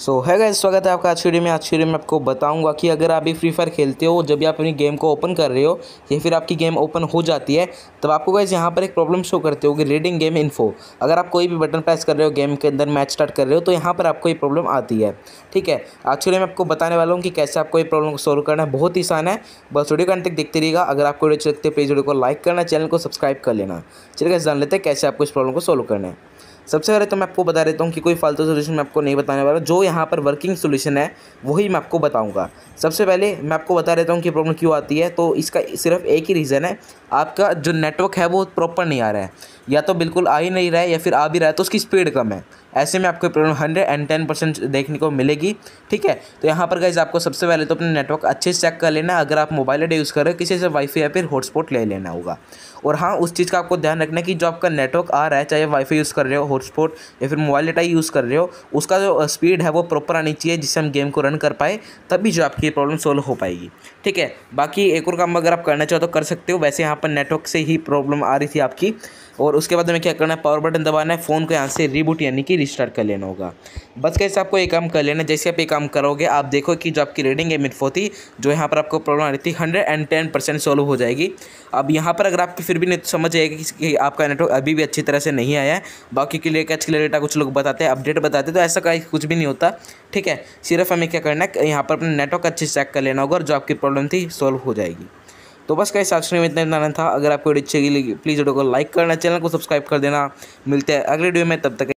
सो है गए स्वागत है आपका आज वीडियो में आज वीडियो में आपको बताऊंगा कि अगर आप भी फ्री फायर खेलते हो जब भी आप अपनी गेम को ओपन कर रहे हो या फिर आपकी गेम ओपन हो जाती है तब आपको गैस यहाँ पर एक प्रॉब्लम शो करते होगी रीडिंग गेम इन्फो अगर आप कोई भी बटन प्रेस कर रहे हो गेम के अंदर मैच स्टार्ट कर रहे हो तो यहाँ पर आपको ये प्रॉब्लम आती है ठीक है आज वीडियो में आपको बताने वाला हूँ कि कैसे आपको ये प्रॉब्लम को सोल्व करना है बहुत ही आसान है बस वीडियो कंटेंट देखते रहिएगा अगर आपको वीडियो अच्छी लगती है प्लीज़ वीडियो को लाइक करना चैनल को सब्सक्राइब कर लेना चलिए जान लेते हैं कैसे आपको इस प्रॉब्लम को सोल्व करना है सबसे पहले तो मैं आपको बता देता हूँ कि कोई फालतू सोल्यूशन मैं आपको नहीं बताने वाला जो यहाँ पर वर्किंग सोल्यूशन है वही मैं आपको बताऊँगा सबसे पहले मैं आपको बता देता हूँ कि प्रॉब्लम क्यों आती है तो इसका सिर्फ एक ही रीज़न है आपका जो नेटवर्क है वो प्रॉपर नहीं आ रहा है या तो बिल्कुल आ ही नहीं रहा है या फिर आ भी रहा है तो उसकी स्पीड कम है ऐसे में आपको problem hundred and ten percent देखने को मिलेगी ठीक है तो यहाँ पर गाइज आपको सबसे पहले तो अपने नेटवर्क अच्छे से चेक कर लेना अगर आप मोबाइल डे यूज़ कर रहे हो किसी से वाईफाई या फिर हॉटस्पॉट ले लेना होगा और हाँ उस चीज़ का आपको ध्यान रखना है कि जो आपका नेटवर्क आ रहा है चाहे वाईफाई यूज़ कर रहे हो हॉटस्पॉट या फिर मोबाइल डेटा यूज़ कर रहे हो उसका जो स्पीड है वो प्रॉपर आनी चाहिए जिससे हम गेम को रन कर पाए तभी जो आपकी प्रॉब्लम सॉल्व हो पाएगी ठीक है बाकी एक और काम अगर आप करना चाहो तो कर सकते हो वैसे यहाँ पर नेटवर्क से ही प्रॉब्लम आ रही थी आपकी और उसके बाद हमें क्या करना है पावर बटन दबाना है फ़ोन को यहाँ से रिबूट यानी कि रिस्टार्ट कर लेना होगा बस कैसे आपको एक काम कर लेना जैसे आप एक काम करोगे आप देखो कि जो आपकी रीडिंग है थी जो यहाँ पर आपको प्रॉब्लम आ रही थी hundred and ten percent solve हो जाएगी अब यहाँ पर अगर आपकी फिर भी नहीं समझ आएगी कि आपका नेटवर्क अभी भी अच्छी तरह से नहीं आया है बाकी के लिए कैच के लिए डेटा कुछ लोग बताते हैं अपडेट बताते हैं तो ऐसा कुछ भी नहीं होता ठीक है सिर्फ हमें क्या करना है यहाँ पर अपने नेटवर्क अच्छे से चेक कर लेना होगा और जो आपकी प्रॉब्लम थी सॉल्व हो जाएगी तो बस कैसे साक्ष में इतना इतना था अगर आपको वीडियो अच्छी लगी प्लीज़ वीडियो को लाइक करना चैनल को सब्सक्राइब कर देना मिलते हैं अगले वीडियो में तब तक